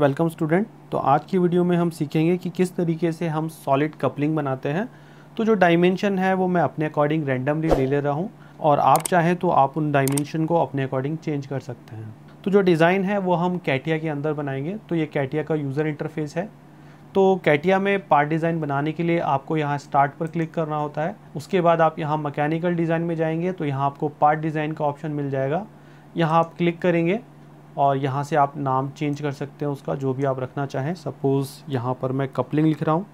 welcome student तो आज की वीडियो में हम सीखेंगे कि किस तरीके से हम सॉलिड कपलिंग बनाते हैं तो जो डायमेंशन है वो मैं अपने अकॉर्डिंग रेंडमली ले ले रहा हूँ और आप चाहें तो आप उन डायमेंशन को अपने अकॉर्डिंग चेंज कर सकते हैं तो जो डिज़ाइन है वो हम कैटिया के अंदर बनाएंगे तो ये कैटिया का यूज़र इंटरफेस है तो कैटिया में पार्ट डिज़ाइन बनाने के लिए आपको यहाँ स्टार्ट पर क्लिक करना होता है उसके बाद आप यहाँ मकैनिकल डिज़ाइन में जाएंगे तो यहाँ आपको पार्ट डिज़ाइन का ऑप्शन मिल जाएगा यहाँ आप क्लिक करेंगे और यहाँ से आप नाम चेंज कर सकते हैं उसका जो भी आप रखना चाहें सपोज़ यहाँ पर मैं कपलिंग लिख रहा हूँ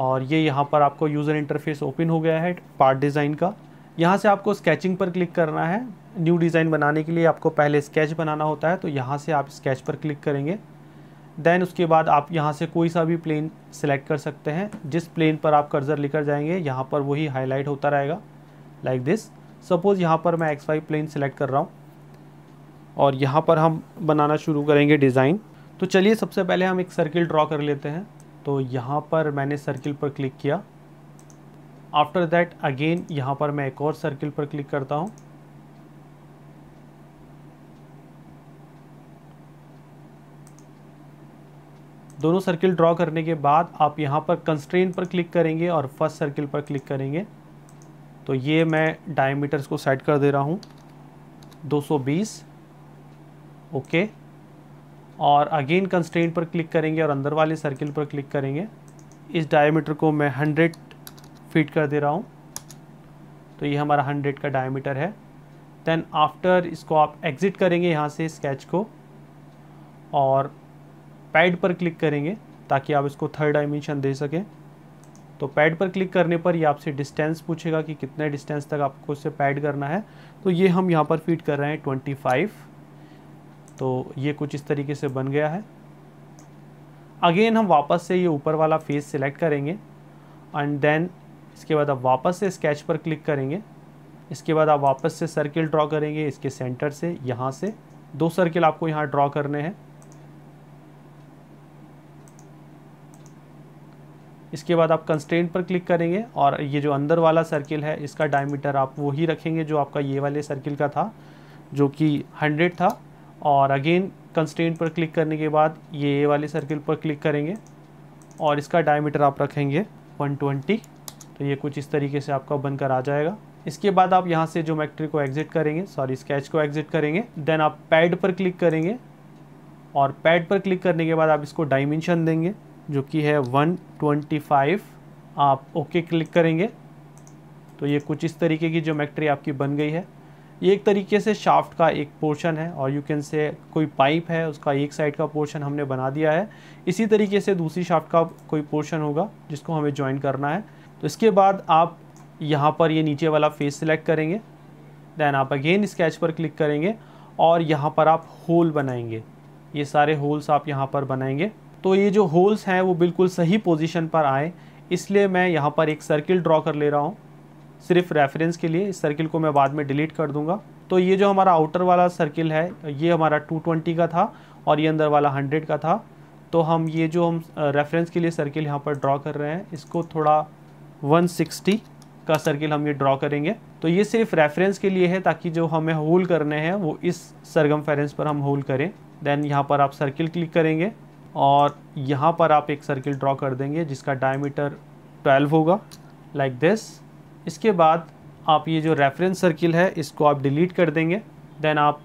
और ये यहाँ पर आपको यूज़र इंटरफेस ओपन हो गया है पार्ट डिज़ाइन का यहाँ से आपको स्केचिंग पर क्लिक करना है न्यू डिज़ाइन बनाने के लिए आपको पहले स्केच बनाना होता है तो यहाँ से आप स्केच पर क्लिक करेंगे देन उसके बाद आप यहाँ से कोई सा भी प्लेन सेलेक्ट कर सकते हैं जिस प्लेन पर आप कर्जर लेकर जाएंगे यहाँ पर वही हाईलाइट होता रहेगा लाइक दिस सपोज़ यहाँ पर मैं एक्स वाई प्लेन सेलेक्ट कर रहा हूँ और यहाँ पर हम बनाना शुरू करेंगे डिज़ाइन तो चलिए सबसे पहले हम एक सर्किल ड्रॉ कर लेते हैं तो यहाँ पर मैंने सर्किल पर क्लिक किया आफ्टर दैट अगेन यहाँ पर मैं एक और सर्किल पर क्लिक करता हूँ दोनों सर्किल ड्रॉ करने के बाद आप यहाँ पर कंस्ट्रेन पर क्लिक करेंगे और फर्स्ट सर्किल पर क्लिक करेंगे तो ये मैं डायमीटर्स को सेट कर दे रहा हूँ 220 ओके और अगेन कंस्ट्रेंट पर क्लिक करेंगे और अंदर वाले सर्किल पर क्लिक करेंगे इस डायमीटर को मैं हंड्रेड फीट कर दे रहा हूँ तो ये हमारा हंड्रेड का डायमीटर है देन आफ्टर इसको आप एग्ज़िट करेंगे यहाँ से स्केच को और पैड पर क्लिक करेंगे ताकि आप इसको थर्ड डायमेंशन दे सकें तो पैड पर क्लिक करने पर ये आपसे डिस्टेंस पूछेगा कि कितने डिस्टेंस तक आपको इससे पैड करना है तो ये हम यहाँ पर फीट कर रहे हैं ट्वेंटी फाइव तो ये कुछ इस तरीके से बन गया है अगेन हम वापस से ये ऊपर वाला फेस सिलेक्ट करेंगे एंड देन इसके बाद आप वापस से स्केच पर क्लिक करेंगे इसके बाद आप वापस से सर्किल ड्रॉ करेंगे इसके सेंटर से यहाँ से दो सर्किल आपको यहाँ ड्रॉ करने हैं इसके बाद आप कंस्टेंट पर क्लिक करेंगे और ये जो अंदर वाला सर्किल है इसका डायमीटर आप वही रखेंगे जो आपका ये वाले सर्किल का था जो कि 100 था और अगेन कंस्टेंट पर क्लिक करने के बाद ये ए वाले सर्किल पर क्लिक करेंगे और इसका डायमीटर आप रखेंगे 120 तो ये कुछ इस तरीके से आपका बनकर आ जाएगा इसके बाद आप यहाँ से जो मैक्ट्री को एग्जिट करेंगे सॉरी स्केच को एग्जिट करेंगे देन आप पैड पर क्लिक करेंगे और पैड पर क्लिक करने के बाद आप इसको डायमेंशन देंगे जो कि है 125 आप ओके क्लिक करेंगे तो ये कुछ इस तरीके की जोमेट्री आपकी बन गई है ये एक तरीके से शाफ्ट का एक पोर्शन है और यू कैन से कोई पाइप है उसका एक साइड का पोर्शन हमने बना दिया है इसी तरीके से दूसरी शाफ्ट का कोई पोर्शन होगा जिसको हमें ज्वाइन करना है तो इसके बाद आप यहाँ पर ये नीचे वाला फेस सिलेक्ट करेंगे दैन आप अगेन स्केच पर क्लिक करेंगे और यहाँ पर आप होल बनाएंगे ये सारे होल्स आप यहाँ पर बनाएंगे तो ये जो होल्स हैं वो बिल्कुल सही पोजिशन पर आए इसलिए मैं यहाँ पर एक सर्किल ड्रॉ कर ले रहा हूँ सिर्फ रेफरेंस के लिए इस सर्किल को मैं बाद में डिलीट कर दूंगा तो ये जो हमारा आउटर वाला सर्किल है ये हमारा 220 का था और ये अंदर वाला 100 का था तो हम ये जो हम रेफरेंस के लिए सर्किल यहाँ पर ड्रॉ कर रहे हैं इसको थोड़ा 160 का सर्किल हम ये ड्रॉ करेंगे तो ये सिर्फ रेफरेंस के लिए है ताकि जो हमें होल करने हैं वो इस सरगम पर हम होल करें देन यहाँ पर आप सर्किल क्लिक करेंगे और यहाँ पर आप एक सर्किल ड्रॉ कर देंगे जिसका डायमीटर 12 होगा लाइक like दिस इसके बाद आप ये जो रेफरेंस सर्किल है इसको आप डिलीट कर देंगे देन आप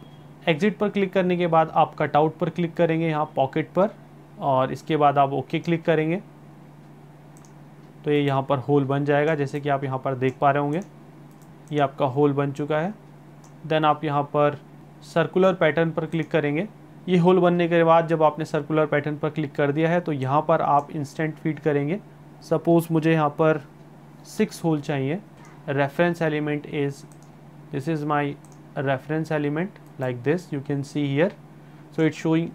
एग्ज़िट पर क्लिक करने के बाद आप कटआउट पर क्लिक करेंगे यहाँ पॉकेट पर और इसके बाद आप ओके क्लिक करेंगे तो ये यहाँ पर होल बन जाएगा जैसे कि आप यहाँ पर देख पा रहे होंगे ये आपका होल बन चुका है देन आप यहाँ पर सर्कुलर पैटर्न पर क्लिक करेंगे ये होल बनने के बाद जब आपने सर्कुलर पैटर्न पर क्लिक कर दिया है तो यहाँ पर आप इंस्टेंट फीड करेंगे सपोज़ मुझे यहाँ पर सिक्स होल चाहिए reference element is this is my reference element like this you can see here so it's showing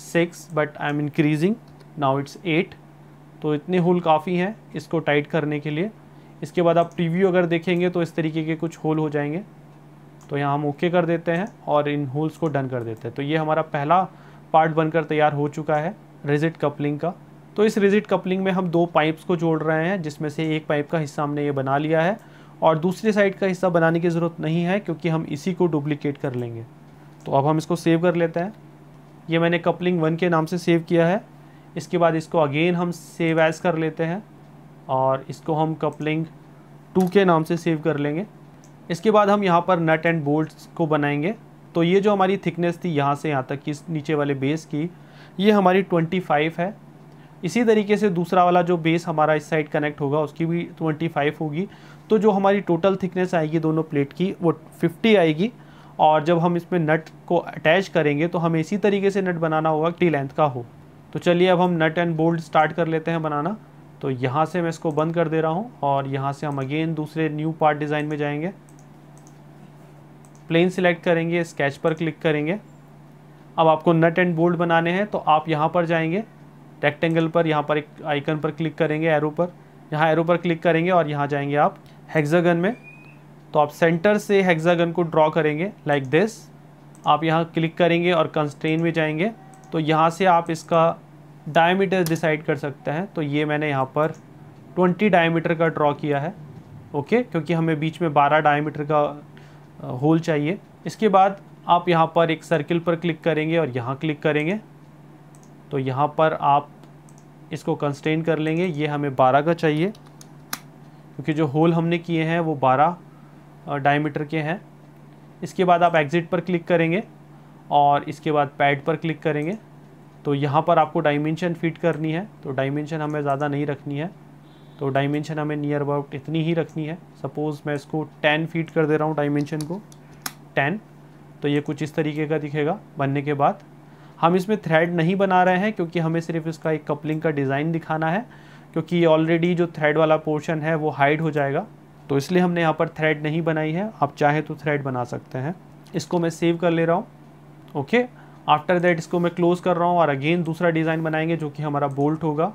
six but but I'm increasing now it's eight तो इतने होल काफ़ी हैं इसको टाइट करने के लिए इसके बाद आप वी अगर देखेंगे तो इस तरीके के कुछ होल हो जाएंगे तो यहाँ हम ओके कर देते हैं और इन होल्स को डन कर देते हैं तो ये हमारा पहला पार्ट बनकर तैयार हो चुका है रिजिट कपलिंग का तो इस रिजिट कपलिंग में हम दो पाइप्स को जोड़ रहे हैं जिसमें से एक पाइप का हिस्सा हमने ये बना लिया है और दूसरे साइड का हिस्सा बनाने की ज़रूरत नहीं है क्योंकि हम इसी को डुप्लिकेट कर लेंगे तो अब हम इसको सेव कर लेते हैं ये मैंने कपलिंग वन के नाम से सेव किया है इसके बाद इसको अगेन हम सेव एज़ कर लेते हैं और इसको हम कपलिंग टू के नाम से सेव कर लेंगे इसके बाद हम यहाँ पर नट एंड बोल्ट्स को बनाएंगे तो ये जो हमारी थिकनेस थी यहाँ से यहाँ तक की नीचे वाले बेस की ये हमारी 25 है इसी तरीके से दूसरा वाला जो बेस हमारा इस साइड कनेक्ट होगा उसकी भी 25 होगी तो जो हमारी टोटल थिकनेस आएगी दोनों प्लेट की वो 50 आएगी और जब हम इसमें नट को अटैच करेंगे तो हमें इसी तरीके से नट बनाना होगा टी लेंथ का हो तो चलिए अब हम नट एंड बोल्ट स्टार्ट कर लेते हैं बनाना तो यहाँ से मैं इसको बंद कर दे रहा हूँ और यहाँ से हम अगेन दूसरे न्यू पार्ट डिज़ाइन में जाएंगे प्लेन सिलेक्ट करेंगे स्केच पर क्लिक करेंगे अब आपको नट एंड बोल्ट बनाने हैं तो आप यहाँ पर जाएंगे रेक्टेंगल पर यहाँ पर एक आइकन पर क्लिक करेंगे एरो पर यहाँ एरो पर क्लिक करेंगे और यहाँ जाएंगे आप हेक्सागन में तो आप सेंटर से हेक्सागन को ड्रॉ करेंगे लाइक like दिस आप यहाँ क्लिक करेंगे और कंस्ट्रेन में जाएंगे तो यहाँ से आप इसका डायमीटर डिसाइड कर सकते हैं तो ये मैंने यहाँ पर 20 डायमीटर का ड्रॉ किया है ओके क्योंकि हमें बीच में 12 डायमीटर का होल चाहिए इसके बाद आप यहाँ पर एक सर्किल पर क्लिक करेंगे और यहाँ क्लिक करेंगे तो यहाँ पर आप इसको कंस्टेन कर लेंगे ये हमें 12 का चाहिए क्योंकि जो होल हमने किए हैं वो बारह डायमीटर के हैं इसके बाद आप एग्ज़िट पर क्लिक करेंगे और इसके बाद पैड पर क्लिक करेंगे तो यहाँ पर आपको डायमेंशन फिट करनी है तो डायमेंशन हमें ज़्यादा नहीं रखनी है तो डायमेंशन हमें नियर अबाउट इतनी ही रखनी है सपोज़ मैं इसको टेन फीट कर दे रहा हूँ डायमेंशन को टेन तो ये कुछ इस तरीके का दिखेगा बनने के बाद हम इसमें थ्रेड नहीं बना रहे हैं क्योंकि हमें सिर्फ इसका एक कपलिंग का डिज़ाइन दिखाना है क्योंकि ये ऑलरेडी जो थ्रेड वाला पोर्शन है वो हाइड हो जाएगा तो इसलिए हमने यहाँ पर थ्रेड नहीं बनाई है आप चाहे तो थ्रेड बना सकते हैं इसको मैं सेव कर ले रहा हूँ ओके आफ्टर दैट इसको मैं क्लोज़ कर रहा हूँ और अगेन दूसरा डिज़ाइन बनाएंगे जो कि हमारा बोल्ट होगा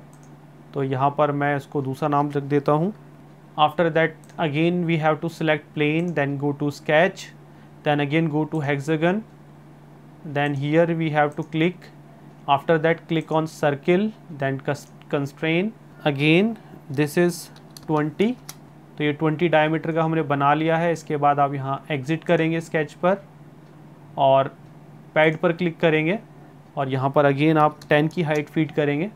तो यहाँ पर मैं इसको दूसरा नाम रख देता हूँ after that again we have to select plane then go to sketch then again go to hexagon then here we have to click after that click on circle then constrain again this is twenty तो ये twenty diameter का हमने बना लिया है इसके बाद आप यहाँ एग्ज़िट करेंगे स्केच पर और पैड पर क्लिक करेंगे और यहाँ पर अगेन आप टेन की हाइट फीड करेंगे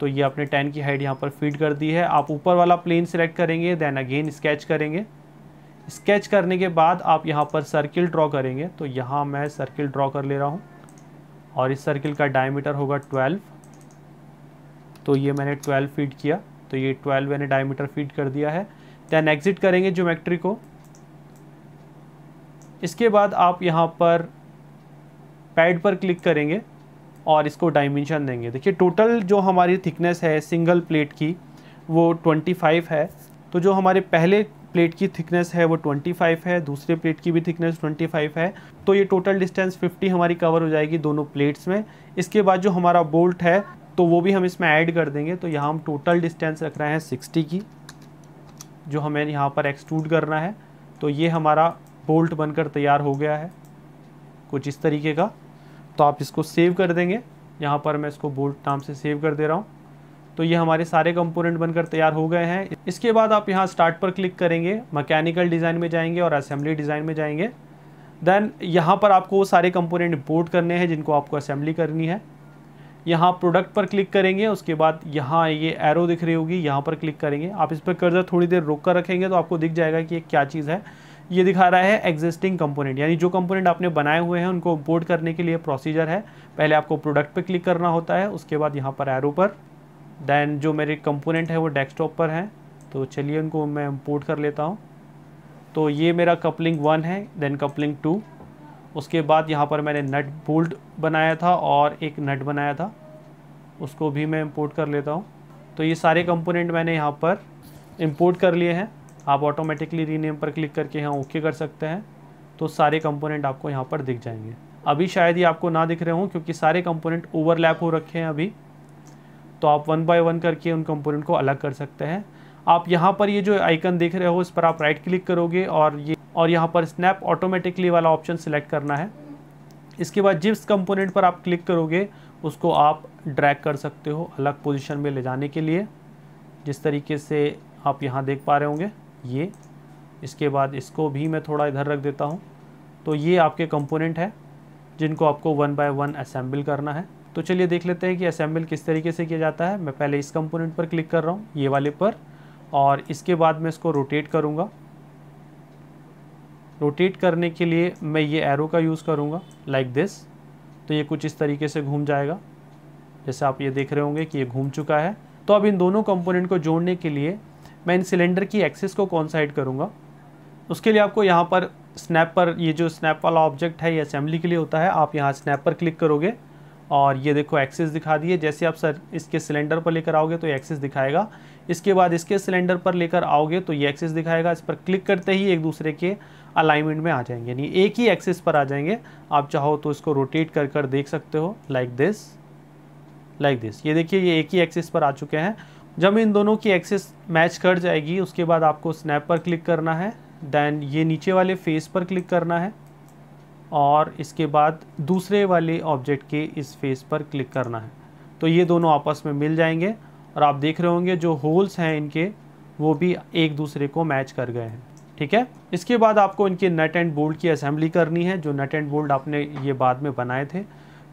तो ये आपने टेन की हाइट यहाँ पर फीड कर दी है आप ऊपर वाला प्लेन सेलेक्ट करेंगे देन अगेन स्केच करेंगे स्केच करने के बाद आप यहाँ पर सर्किल ड्रॉ करेंगे तो यहाँ मैं सर्किल ड्रॉ कर ले रहा हूँ और इस सर्किल का डायमीटर होगा ट्वेल्व तो ये मैंने 12 फीट किया तो ये 12 मैंने डायमीटर फीट कर दिया है दैन एग्ज़िट करेंगे ज्योमेट्री को इसके बाद आप यहाँ पर पैड पर क्लिक करेंगे और इसको डायमेंशन देंगे देखिए टोटल जो हमारी थिकनेस है सिंगल प्लेट की वो 25 है तो जो हमारे पहले प्लेट की थिकनेस है वो 25 है दूसरे प्लेट की भी थिकनेस 25 है तो ये टोटल डिस्टेंस 50 हमारी कवर हो जाएगी दोनों प्लेट्स में इसके बाद जो हमारा बोल्ट है तो वो भी हम इसमें ऐड कर देंगे तो यहाँ हम टोटल डिस्टेंस रख रहे हैं सिक्सटी की जो हमें यहाँ पर एक्सट्रूड करना है तो ये हमारा बोल्ट बनकर तैयार हो गया है कुछ इस तरीके का तो आप इसको सेव कर देंगे यहाँ पर मैं इसको बोल्ट नाम से सेव कर दे रहा हूँ तो ये हमारे सारे कंपोनेंट बनकर तैयार हो गए हैं इसके बाद आप यहाँ स्टार्ट पर क्लिक करेंगे मैकेनिकल डिज़ाइन में जाएंगे और असेंबली डिज़ाइन में जाएंगे देन यहाँ पर आपको वो सारे कंपोनेंट इम्पोर्ट करने हैं जिनको आपको असेंबली करनी है यहाँ प्रोडक्ट पर क्लिक करेंगे उसके बाद यहाँ ये एरो दिख रही होगी यहाँ पर क्लिक करेंगे आप इस पर कर्जर थोड़ी देर रोक कर रखेंगे तो आपको दिख जाएगा कि ये क्या चीज़ है ये दिखा रहा है एग्जिस्टिंग कंपोनेंट यानी जो कंपोनेंट आपने बनाए हुए हैं उनको इम्पोर्ट करने के लिए प्रोसीजर है पहले आपको प्रोडक्ट पर क्लिक करना होता है उसके बाद यहाँ पर एरो पर दैन जो मेरे कंपोनेंट है वो डेस्कटॉप पर हैं तो चलिए उनको मैं इम्पोर्ट कर लेता हूँ तो ये मेरा कपलिंग वन है देन कपलिंग टू उसके बाद यहाँ पर मैंने नट बोल्ट बनाया था और एक नट बनाया था उसको भी मैं इंपोर्ट कर लेता हूँ तो ये सारे कंपोनेंट मैंने यहाँ पर इंपोर्ट कर लिए हैं आप ऑटोमेटिकली रीनेम पर क्लिक करके यहाँ ओके कर सकते हैं तो सारे कंपोनेंट आपको यहाँ पर दिख जाएंगे अभी शायद ये आपको ना दिख रहे हों क्योंकि सारे कंपोनेंट ओवरलैप हो रखे हैं अभी तो आप वन बाय वन करके उन कंपोनेंट को अलग कर सकते हैं आप यहाँ पर ये जो आइकन देख रहे हो इस पर आप राइट क्लिक करोगे और ये और यहाँ पर स्नैप ऑटोमेटिकली वाला ऑप्शन सिलेक्ट करना है इसके बाद जिप्स कंपोनेंट पर आप क्लिक करोगे उसको आप ड्रैग कर सकते हो अलग पोजीशन में ले जाने के लिए जिस तरीके से आप यहाँ देख पा रहे होंगे ये इसके बाद इसको भी मैं थोड़ा इधर रख देता हूँ तो ये आपके कंपोनेंट है जिनको आपको वन बाय वन असेंबल करना है तो चलिए देख लेते हैं कि असेंबल किस तरीके से किया जाता है मैं पहले इस कंपोनेंट पर क्लिक कर रहा हूँ ये वाले पर और इसके बाद मैं इसको रोटेट करूँगा रोटेट करने के लिए मैं ये एरो का यूज़ करूँगा लाइक दिस तो ये कुछ इस तरीके से घूम जाएगा जैसे आप ये देख रहे होंगे कि ये घूम चुका है तो अब इन दोनों कंपोनेंट को जोड़ने के लिए मैं इन सिलेंडर की एक्सिस को कौन साइड करूँगा उसके लिए आपको यहाँ पर स्नैप पर ये जो स्नैप वाला ऑब्जेक्ट है ये असेंबली के लिए होता है आप यहाँ स्नैप पर क्लिक करोगे और ये देखो एक्सिस दिखा दिए जैसे आप सर इसके सिलेंडर पर लेकर आओगे तो ये एक्सिस दिखाएगा इसके बाद इसके सिलेंडर पर लेकर आओगे तो ये एक्सिस दिखाएगा इस पर क्लिक करते ही एक दूसरे के अलाइनमेंट में आ जाएंगे यानी एक ही एक्सिस पर आ जाएंगे आप चाहो तो इसको रोटेट कर कर देख सकते हो लाइक दिस लाइक दिस ये देखिए ये एक ही एक्सिस पर आ चुके हैं जब इन दोनों की एक्सिस मैच कर जाएगी उसके बाद आपको स्नैप पर क्लिक करना है देन ये नीचे वाले फेस पर क्लिक करना है और इसके बाद दूसरे वाले ऑब्जेक्ट के इस फेस पर क्लिक करना है तो ये दोनों आपस में मिल जाएंगे और आप देख रहे होंगे जो होल्स हैं इनके वो भी एक दूसरे को मैच कर गए हैं ठीक है इसके बाद आपको इनके नट एंड बोल्ट की असेंबली करनी है जो नट एंड बोल्ट आपने ये बाद में बनाए थे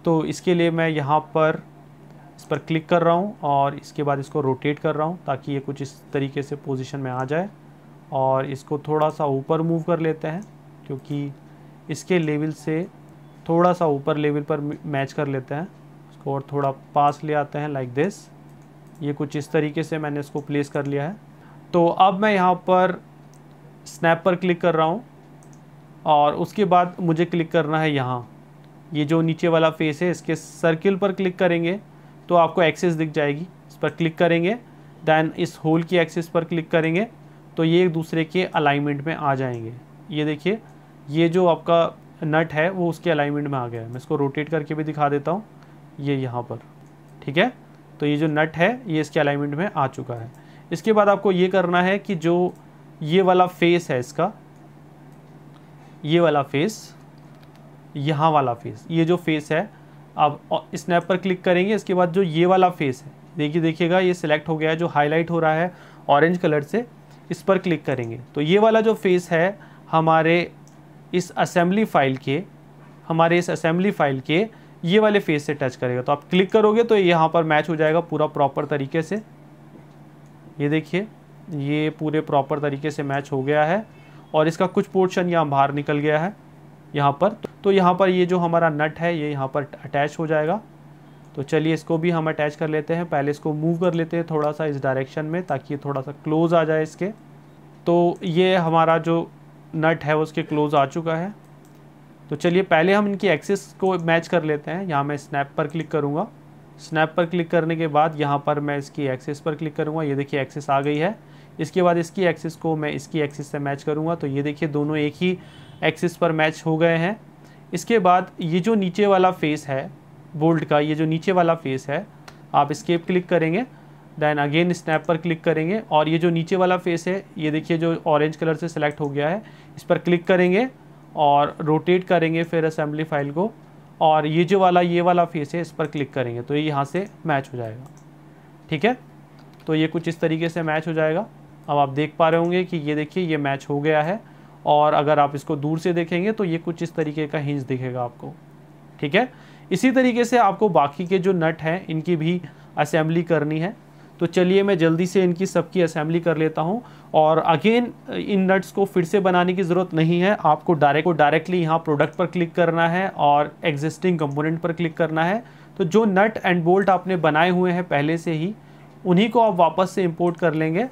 तो इसके लिए मैं यहाँ पर इस पर क्लिक कर रहा हूँ और इसके बाद इसको रोटेट कर रहा हूँ ताकि ये कुछ इस तरीके से पोजिशन में आ जाए और इसको थोड़ा सा ऊपर मूव कर लेते हैं क्योंकि इसके लेवल से थोड़ा सा ऊपर लेवल पर मैच कर लेते हैं इसको और थोड़ा पास ले आते हैं लाइक दिस ये कुछ इस तरीके से मैंने इसको प्लेस कर लिया है तो अब मैं यहाँ पर स्नैप पर क्लिक कर रहा हूँ और उसके बाद मुझे क्लिक करना है यहाँ ये जो नीचे वाला फेस है इसके सर्किल पर क्लिक करेंगे तो आपको एक्सेस दिख जाएगी इस पर क्लिक करेंगे दैन इस होल की एक्सेस पर क्लिक करेंगे तो ये एक दूसरे के अलाइनमेंट में आ जाएंगे ये देखिए ये जो आपका नट है वो उसके अलाइनमेंट में आ गया है मैं इसको रोटेट करके भी दिखा देता हूँ ये यहाँ पर ठीक है तो ये जो नट है ये इसके अलाइनमेंट में आ चुका है इसके बाद आपको ये करना है कि जो ये वाला फेस है इसका ये वाला फेस यहाँ वाला फेस ये जो फेस है आप स्नैप पर क्लिक करेंगे इसके बाद जो ये वाला फेस है देखिए देखिएगा ये सिलेक्ट हो गया है जो हाईलाइट हो रहा है ऑरेंज कलर से इस पर क्लिक करेंगे तो ये वाला जो फेस है हमारे इस असेंबली फाइल के हमारे इस असेंबली फाइल के ये वाले फेस से टच करेगा तो आप क्लिक करोगे तो यहाँ पर मैच हो जाएगा पूरा प्रॉपर तरीके से ये देखिए ये पूरे प्रॉपर तरीके से मैच हो गया है और इसका कुछ पोर्शन यहाँ बाहर निकल गया है यहाँ पर तो यहाँ पर ये जो हमारा नट है ये यहाँ पर अटैच हो जाएगा तो चलिए इसको भी हम अटैच कर लेते हैं पहले इसको मूव कर लेते हैं थोड़ा सा इस डायरेक्शन में ताकि थोड़ा सा क्लोज़ आ जाए इसके तो ये हमारा जो नट है उसके क्लोज़ आ चुका है तो चलिए पहले हम इनकी एक्सिस को मैच कर लेते हैं यहाँ मैं स्नैप पर क्लिक करूँगा स्नैप पर क्लिक करने के बाद यहाँ पर मैं इसकी एक्सिस पर क्लिक करूँगा ये देखिए एक्सिस आ गई है इसके बाद इसकी एक्सिस को मैं इसकी एक्सिस से मैच करूँगा तो ये देखिए दोनों एक ही एक्सिस पर मैच हो गए हैं इसके बाद ये जो नीचे वाला फेस है बोल्ट का ये जो नीचे वाला फेस है आप स्केप क्लिक करेंगे दैन अगेन स्नैप पर क्लिक करेंगे और ये जो नीचे वाला फेस है ये देखिए जो ऑरेंज कलर से सेलेक्ट हो गया है इस पर क्लिक करेंगे और रोटेट करेंगे फिर असेंबली फाइल को और ये जो वाला ये वाला फेस है इस पर क्लिक करेंगे तो ये यहाँ से मैच हो जाएगा ठीक है तो ये कुछ इस तरीके से मैच हो जाएगा अब आप देख पा रहे होंगे कि ये देखिए ये मैच हो गया है और अगर आप इसको दूर से देखेंगे तो ये कुछ इस तरीके का हिंज दिखेगा आपको ठीक है इसी तरीके से आपको बाकी के जो नट हैं इनकी भी असेंबली करनी है तो चलिए मैं जल्दी से इनकी सबकी असेंबली कर लेता हूँ और अगेन इन नट्स को फिर से बनाने की ज़रूरत नहीं है आपको डायरेक्ट को डायरेक्टली यहाँ प्रोडक्ट पर क्लिक करना है और एग्जिस्टिंग कंपोनेंट पर क्लिक करना है तो जो नट एंड बोल्ट आपने बनाए हुए हैं पहले से ही उन्हीं को आप वापस से इम्पोर्ट कर लेंगे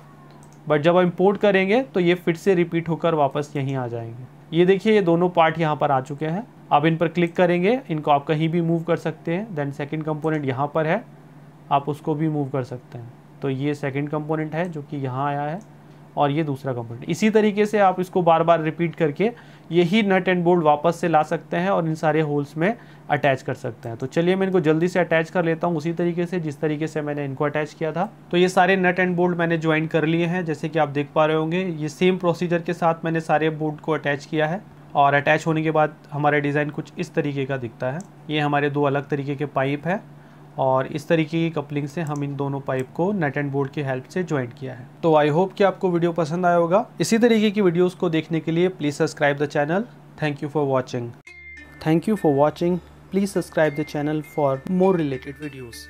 बट जब आप इम्पोर्ट करेंगे तो ये फिर से रिपीट होकर वापस यहीं आ जाएंगे ये देखिए ये दोनों पार्ट यहाँ पर आ चुके हैं आप इन पर क्लिक करेंगे इनको आप कहीं भी मूव कर सकते हैं देन सेकेंड कंपोनेंट यहाँ पर है आप उसको भी मूव कर सकते हैं तो ये सेकंड कंपोनेंट है जो कि यहाँ आया है और ये दूसरा कंपोनेंट इसी तरीके से आप इसको बार बार रिपीट करके यही नट एंड बोल्ट वापस से ला सकते हैं और इन सारे होल्स में अटैच कर सकते हैं तो चलिए मैं इनको जल्दी से अटैच कर लेता हूँ उसी तरीके से जिस तरीके से मैंने इनको अटैच किया था तो ये सारे नट एंड बोल्ट मैंने ज्वाइन कर लिए हैं जैसे कि आप देख पा रहे होंगे ये सेम प्रोसीजर के साथ मैंने सारे बोल्ट को अटैच किया है और अटैच होने के बाद हमारा डिज़ाइन कुछ इस तरीके का दिखता है ये हमारे दो अलग तरीके के पाइप है और इस तरीके की कपलिंग से हम इन दोनों पाइप को नेट एंड बोर्ड की हेल्प से ज्वाइंट किया है तो आई होप कि आपको वीडियो पसंद आया होगा इसी तरीके की वीडियोस को देखने के लिए please subscribe the channel thank you for watching thank you for watching please subscribe the channel for more related videos